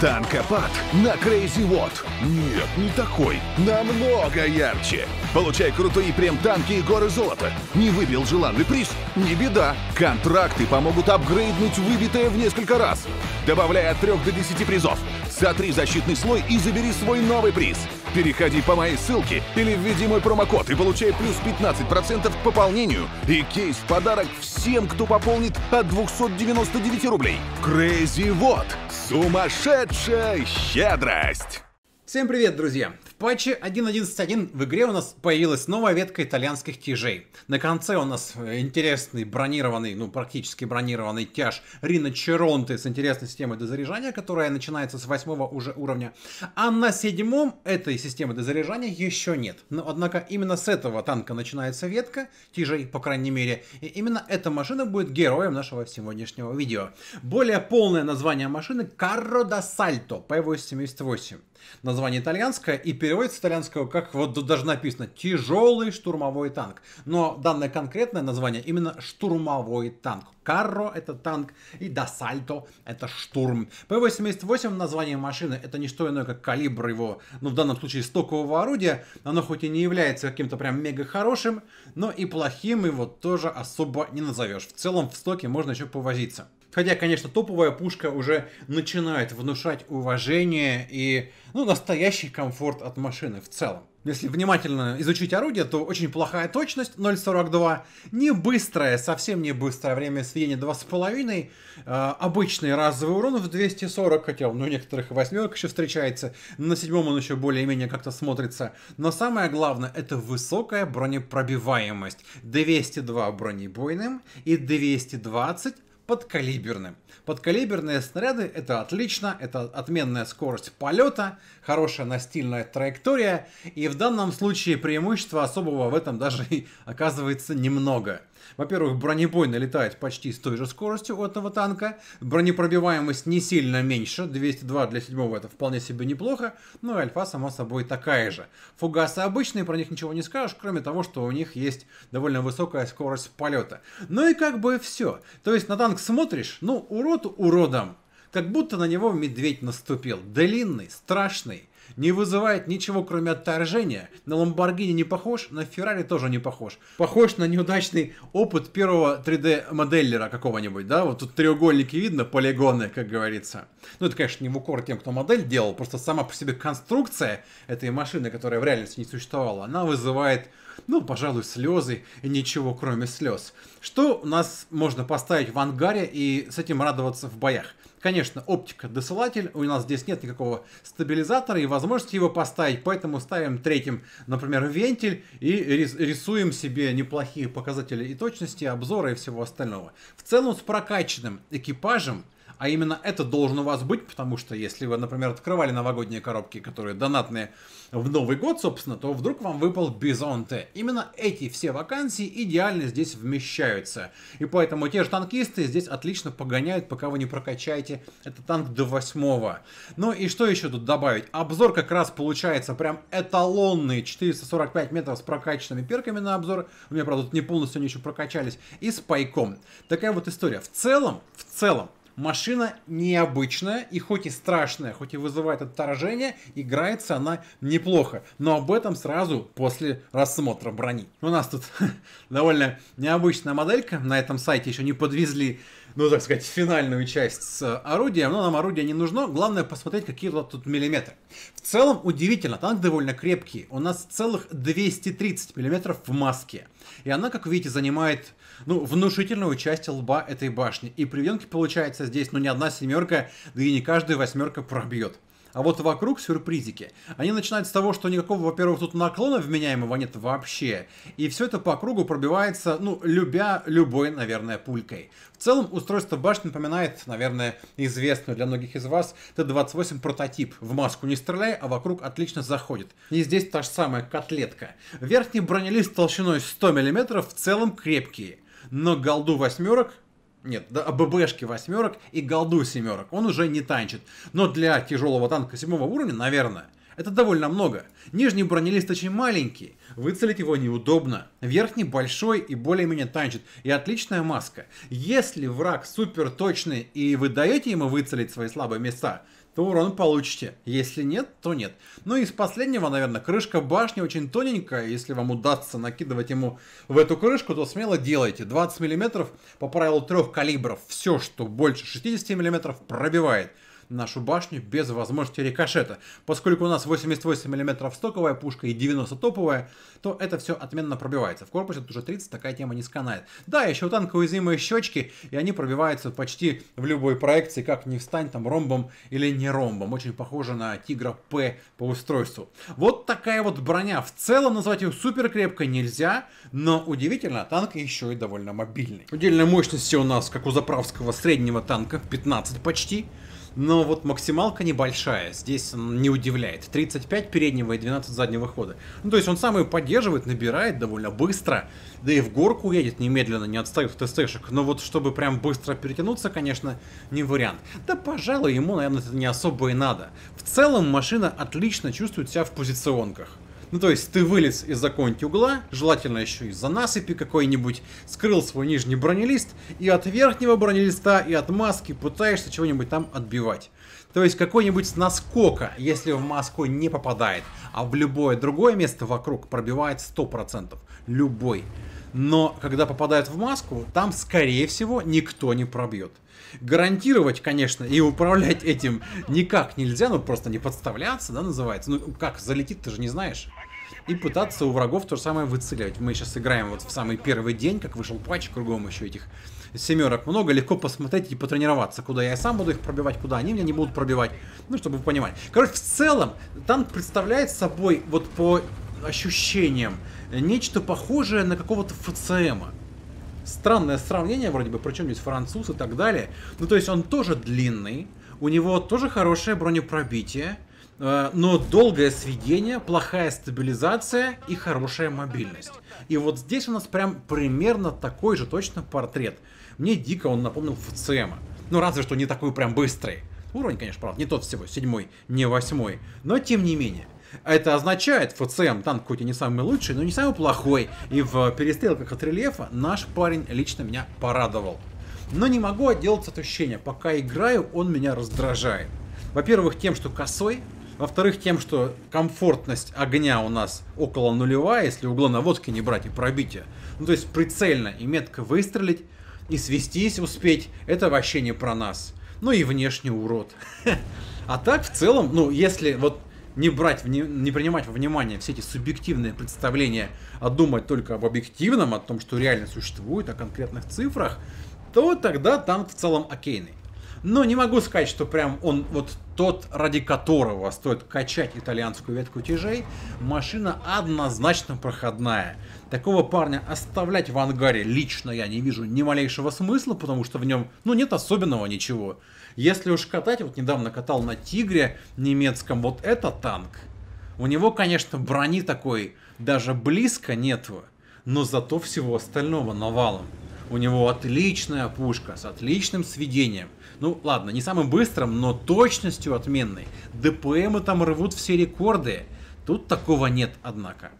Танкопад на Crazy Вот. Нет, не такой. Намного ярче. Получай крутые прем-танки и горы золота. Не выбил желанный приз? Не беда. Контракты помогут апгрейднуть выбитое в несколько раз. Добавляй от 3 до 10 призов. Сотри защитный слой и забери свой новый приз. Переходи по моей ссылке или введи мой промокод и получай плюс 15% к пополнению и кейс в подарок всем, кто пополнит от 299 рублей. Crazy Вот! Сумасшедшая щедрость! Всем привет, друзья! патче 1.11.1 в игре у нас появилась новая ветка итальянских тяжей. На конце у нас э, интересный бронированный, ну практически бронированный тяж Рина Черонты с интересной системой дозаряжания, которая начинается с восьмого уже уровня. А на седьмом этой системы дозаряжания еще нет. Но однако именно с этого танка начинается ветка тяжей, по крайней мере. И именно эта машина будет героем нашего сегодняшнего видео. Более полное название машины Карро да Сальто p 78 Название итальянское и переводится с итальянского, как вот даже написано, тяжелый штурмовой танк. Но данное конкретное название именно штурмовой танк. Карро — это танк, и Досальто — это штурм. П-88 название машины — это не что иное, как калибр его, ну в данном случае стокового орудия. Оно хоть и не является каким-то прям мега хорошим, но и плохим его тоже особо не назовешь. В целом в стоке можно еще повозиться. Хотя, конечно, топовая пушка уже начинает внушать уважение и, ну, настоящий комфорт от машины в целом. Если внимательно изучить орудие, то очень плохая точность 0.42, не быстрое, совсем не быстрое время сведения 2.5, э, обычный разовый урон в 240, хотя у некоторых восьмерок еще встречается, на седьмом он еще более-менее как-то смотрится. Но самое главное, это высокая бронепробиваемость. 202 бронебойным и 220 подкалиберным. Подкалиберные снаряды — это отлично, это отменная скорость полета, хорошая настильная траектория, и в данном случае преимущества особого в этом даже и оказывается немного — во-первых, бронебой налетает почти с той же скоростью у этого танка. Бронепробиваемость не сильно меньше. 202 для седьмого это вполне себе неплохо. Ну и альфа, само собой, такая же. Фугасы обычные, про них ничего не скажешь, кроме того, что у них есть довольно высокая скорость полета. Ну и как бы все. То есть на танк смотришь, ну, урод уродом. Как будто на него медведь наступил. Длинный, страшный, не вызывает ничего, кроме отторжения. На ламборгини не похож, на феррари тоже не похож. Похож на неудачный опыт первого 3D-моделлера какого-нибудь, да? Вот тут треугольники видно, полигоны, как говорится. Ну, это, конечно, не в укор тем, кто модель делал, просто сама по себе конструкция этой машины, которая в реальности не существовала, она вызывает ну, пожалуй, слезы и ничего кроме слез. Что у нас можно поставить в ангаре и с этим радоваться в боях? Конечно, оптика досылатель, у нас здесь нет никакого стабилизатора и возможности его поставить, поэтому ставим третьим, например, вентиль и рисуем себе неплохие показатели и точности, обзора и всего остального. В целом с прокачанным экипажем а именно это должно у вас быть, потому что если вы, например, открывали новогодние коробки, которые донатные в Новый год, собственно, то вдруг вам выпал Бизонте. Именно эти все вакансии идеально здесь вмещаются. И поэтому те же танкисты здесь отлично погоняют, пока вы не прокачаете этот танк до восьмого. Ну и что еще тут добавить? Обзор как раз получается прям эталонный. 445 метров с прокачанными перками на обзор. У меня, правда, тут не полностью они еще прокачались. И с пайком. Такая вот история. В целом, в целом, Машина необычная, и хоть и страшная, хоть и вызывает отторжение, играется она неплохо. Но об этом сразу после рассмотра брони. У нас тут довольно необычная моделька. На этом сайте еще не подвезли, ну так сказать, финальную часть с орудием. Но нам орудие не нужно. Главное посмотреть, какие тут миллиметры. В целом удивительно, танк довольно крепкий. У нас целых 230 миллиметров в маске. И она, как видите, занимает ну, внушительную часть лба этой башни. И привенки получается здесь, ну, не одна семерка, да и не каждая восьмерка пробьет а вот вокруг сюрпризики. Они начинают с того, что никакого, во-первых, тут наклона вменяемого нет вообще, и все это по кругу пробивается, ну, любя любой, наверное, пулькой. В целом, устройство башни напоминает, наверное, известную для многих из вас Т-28 прототип. В маску не стреляй, а вокруг отлично заходит. И здесь та же самая котлетка. Верхний бронелист толщиной 100 мм в целом крепкие, но голду восьмерок нет, да, а ББшки восьмерок и голду семерок. Он уже не танчит. Но для тяжелого танка седьмого уровня, наверное, это довольно много. Нижний бронелист очень маленький, выцелить его неудобно. Верхний большой и более-менее танчит, и отличная маска. Если враг супер точный и вы даете ему выцелить свои слабые места, то урон получите. Если нет, то нет. Ну и из последнего, наверное, крышка башни очень тоненькая. Если вам удастся накидывать ему в эту крышку, то смело делайте. 20 мм по правилу трех калибров. Все, что больше 60 мм, пробивает нашу башню без возможности рикошета. Поскольку у нас 88 мм стоковая пушка и 90 топовая, то это все отменно пробивается. В корпусе тут уже 30 такая тема не сканает. Да, еще у танка уязвимые щечки, и они пробиваются почти в любой проекции, как не встань там ромбом или не ромбом. Очень похоже на Тигра П по устройству. Вот такая вот броня. В целом назвать ее супер крепкой нельзя, но удивительно, танк еще и довольно мобильный. Удельная мощность у нас, как у заправского среднего танка, 15 почти но вот максималка небольшая, здесь не удивляет. 35 переднего и 12 заднего хода. Ну, то есть он сам ее поддерживает, набирает довольно быстро, да и в горку едет немедленно, не отстает от СТшек. Но вот чтобы прям быстро перетянуться, конечно, не вариант. Да, пожалуй, ему, наверное, это не особо и надо. В целом машина отлично чувствует себя в позиционках. Ну, то есть ты вылез из-за угла, желательно еще из-за насыпи какой-нибудь, скрыл свой нижний бронелист, и от верхнего бронелиста, и от маски пытаешься чего-нибудь там отбивать. То есть какой-нибудь наскока, если в маску не попадает, а в любое другое место вокруг пробивает 100%. Любой. Но когда попадает в маску, там, скорее всего, никто не пробьет. Гарантировать, конечно, и управлять этим никак нельзя, ну просто не подставляться, да, называется. Ну как, залетит, ты же не знаешь и пытаться у врагов то же самое выцеливать. Мы сейчас играем вот в самый первый день, как вышел патч, кругом еще этих семерок много, легко посмотреть и потренироваться, куда я сам буду их пробивать, куда они меня не будут пробивать, ну, чтобы вы понимали. Короче, в целом, танк представляет собой вот по ощущениям нечто похожее на какого-то ФЦМа. Странное сравнение, вроде бы, причем здесь француз и так далее. Ну, то есть он тоже длинный, у него тоже хорошее бронепробитие, Э, но долгое сведение, плохая стабилизация и хорошая мобильность. И вот здесь у нас прям примерно такой же точно портрет. Мне дико он напомнил ФЦМа. Ну, разве что не такой прям быстрый. Уровень, конечно, правда, не тот всего, седьмой, не восьмой. Но тем не менее. Это означает, ФЦМ танк хоть и не самый лучший, но не самый плохой. И в перестрелках от рельефа наш парень лично меня порадовал. Но не могу отделаться от ощущения, пока играю, он меня раздражает. Во-первых, тем, что косой, во-вторых, тем, что комфортность огня у нас около нулевая, если угла наводки не брать и пробития, Ну, то есть прицельно и метко выстрелить, и свестись успеть, это вообще не про нас. Ну и внешний урод. А так, в целом, ну, если вот не брать, не принимать во внимание все эти субъективные представления, а думать только об объективном, о том, что реально существует, о конкретных цифрах, то тогда танк в целом окейный. Но не могу сказать, что прям он вот тот, ради которого стоит качать итальянскую ветку тяжей, машина однозначно проходная. Такого парня оставлять в ангаре лично я не вижу ни малейшего смысла, потому что в нем, ну, нет особенного ничего. Если уж катать, вот недавно катал на Тигре немецком вот это танк, у него, конечно, брони такой даже близко нету, но зато всего остального навалом. У него отличная пушка с отличным сведением. Ну ладно, не самым быстрым, но точностью отменной. ДПМы там рвут все рекорды. Тут такого нет, однако.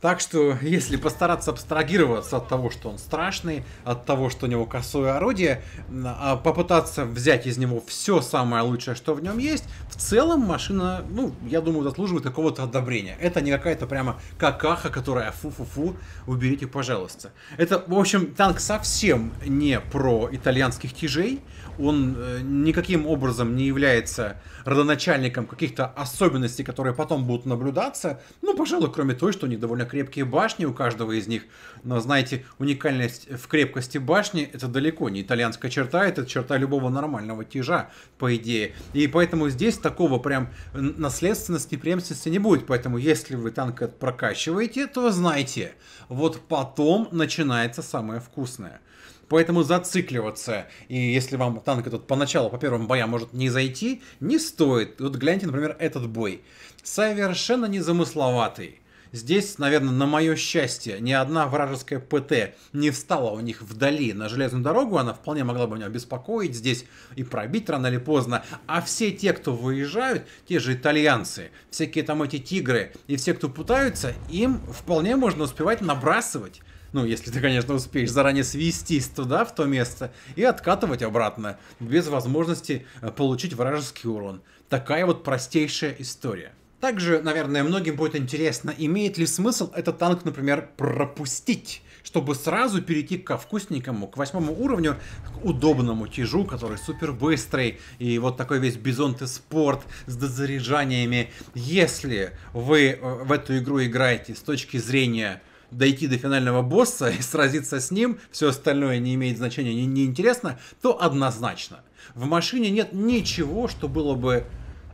Так что, если постараться абстрагироваться от того, что он страшный, от того, что у него косое орудие, а попытаться взять из него все самое лучшее, что в нем есть, в целом машина, ну, я думаю, заслуживает какого-то одобрения. Это не какая-то прямо какаха, которая фу-фу-фу, уберите, пожалуйста. Это, в общем, танк совсем не про итальянских тяжей, он э, никаким образом не является родоначальником каких-то особенностей, которые потом будут наблюдаться, ну, пожалуй, кроме той, что они довольно крепкие башни у каждого из них, но, знаете, уникальность в крепкости башни – это далеко не итальянская черта, это черта любого нормального тяжа, по идее. И поэтому здесь такого прям наследственности и преемственности не будет, поэтому если вы танк прокачиваете, то знайте, вот потом начинается самое вкусное. Поэтому зацикливаться, и если вам танк этот поначалу, по первым боям может не зайти, не стоит. Вот гляньте, например, этот бой. Совершенно незамысловатый. Здесь, наверное, на мое счастье, ни одна вражеская ПТ не встала у них вдали на железную дорогу, она вполне могла бы меня беспокоить здесь и пробить рано или поздно. А все те, кто выезжают, те же итальянцы, всякие там эти тигры и все, кто пытаются, им вполне можно успевать набрасывать. Ну, если ты, конечно, успеешь заранее свестись туда, в то место, и откатывать обратно, без возможности э, получить вражеский урон. Такая вот простейшая история. Также, наверное, многим будет интересно, имеет ли смысл этот танк, например, пропустить, чтобы сразу перейти ко вкусненькому, к восьмому уровню, к удобному тяжу, который супер быстрый, и вот такой весь бизонты спорт с дозаряжаниями. Если вы э, в эту игру играете с точки зрения дойти до финального босса и сразиться с ним, все остальное не имеет значения, не, не интересно, то однозначно. В машине нет ничего, что было бы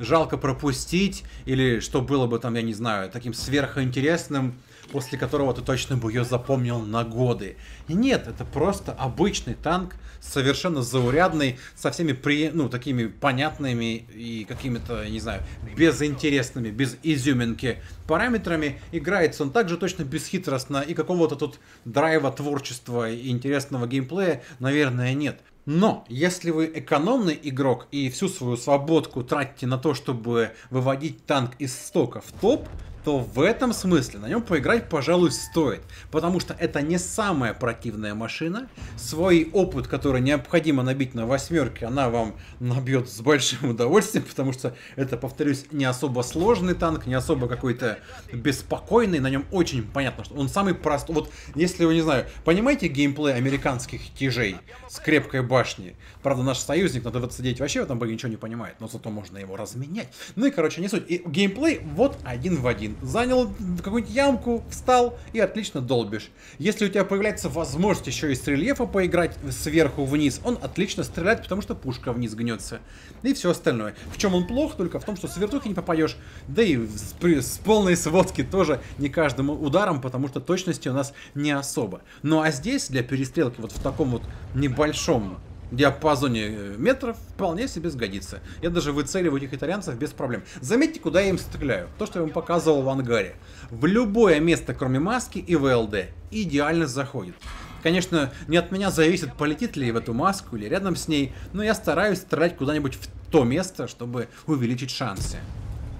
жалко пропустить, или что было бы там, я не знаю, таким сверхинтересным, после которого ты точно бы ее запомнил на годы. И нет, это просто обычный танк, совершенно заурядный, со всеми при, ну, такими понятными и какими-то, не знаю, безинтересными, без изюминки параметрами. Играется он также точно бесхитростно, и какого-то тут драйва, творчества и интересного геймплея, наверное, нет. Но если вы экономный игрок и всю свою свободку тратите на то, чтобы выводить танк из стока в топ, то в этом смысле на нем поиграть, пожалуй, стоит. Потому что это не самая противная машина. Свой опыт, который необходимо набить на восьмерке, она вам набьет с большим удовольствием, потому что это, повторюсь, не особо сложный танк, не особо какой-то беспокойный. На нем очень понятно, что он самый простой. Вот если вы, не знаю, понимаете геймплей американских тяжей с крепкой башней? Правда, наш союзник на 29 вообще в этом боге ничего не понимает, но зато можно его разменять. Ну и, короче, не суть. И геймплей вот один в один занял какую-нибудь ямку, встал и отлично долбишь. Если у тебя появляется возможность еще и с рельефа поиграть сверху вниз, он отлично стреляет, потому что пушка вниз гнется. И все остальное. В чем он плох? Только в том, что с вертухи не попадешь, да и с, с полной сводки тоже не каждым ударом, потому что точности у нас не особо. Ну а здесь для перестрелки вот в таком вот небольшом диапазоне э, метров вполне себе сгодится. Я даже выцеливаю этих итальянцев без проблем. Заметьте, куда я им стреляю. То, что я вам показывал в ангаре. В любое место, кроме маски и ВЛД, идеально заходит. Конечно, не от меня зависит, полетит ли в эту маску или рядом с ней, но я стараюсь стрелять куда-нибудь в то место, чтобы увеличить шансы.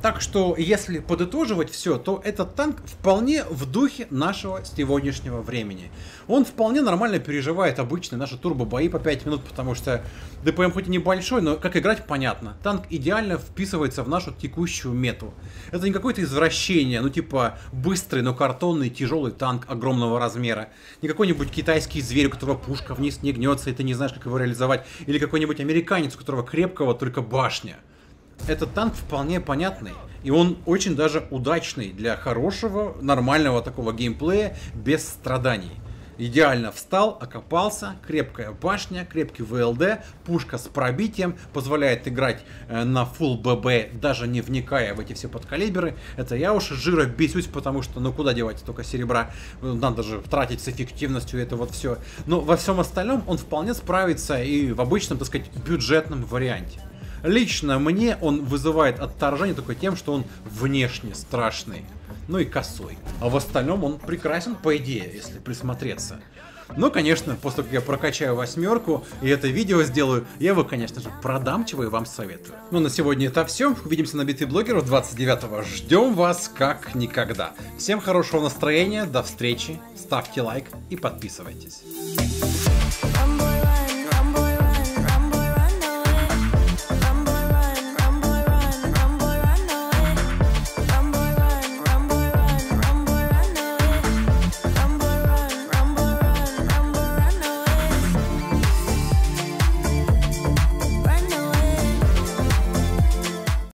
Так что, если подытоживать все, то этот танк вполне в духе нашего сегодняшнего времени. Он вполне нормально переживает обычные наши турбобои по 5 минут, потому что ДПМ хоть и небольшой, но как играть понятно. Танк идеально вписывается в нашу текущую мету. Это не какое-то извращение, ну типа быстрый, но картонный, тяжелый танк огромного размера. Не какой-нибудь китайский зверь, у которого пушка вниз не гнется, и ты не знаешь, как его реализовать. Или какой-нибудь американец, у которого крепкого только башня. Этот танк вполне понятный. И он очень даже удачный для хорошего, нормального такого геймплея, без страданий. Идеально встал, окопался, крепкая башня, крепкий ВЛД, пушка с пробитием, позволяет играть э, на full ББ, даже не вникая в эти все подкалиберы. Это я уж жира бесюсь, потому что ну куда девать только серебра, э, надо же тратить с эффективностью это вот все. Но во всем остальном он вполне справится и в обычном, так сказать, бюджетном варианте. Лично мне он вызывает отторжение только тем, что он внешне страшный. Ну и косой. А в остальном он прекрасен, по идее, если присмотреться. Но, конечно, после того, как я прокачаю восьмерку и это видео сделаю, я его, конечно же, продам, чего и вам советую. Ну, на сегодня это все. Увидимся на битве блогеров 29-го. Ждем вас как никогда. Всем хорошего настроения, до встречи, ставьте лайк и подписывайтесь.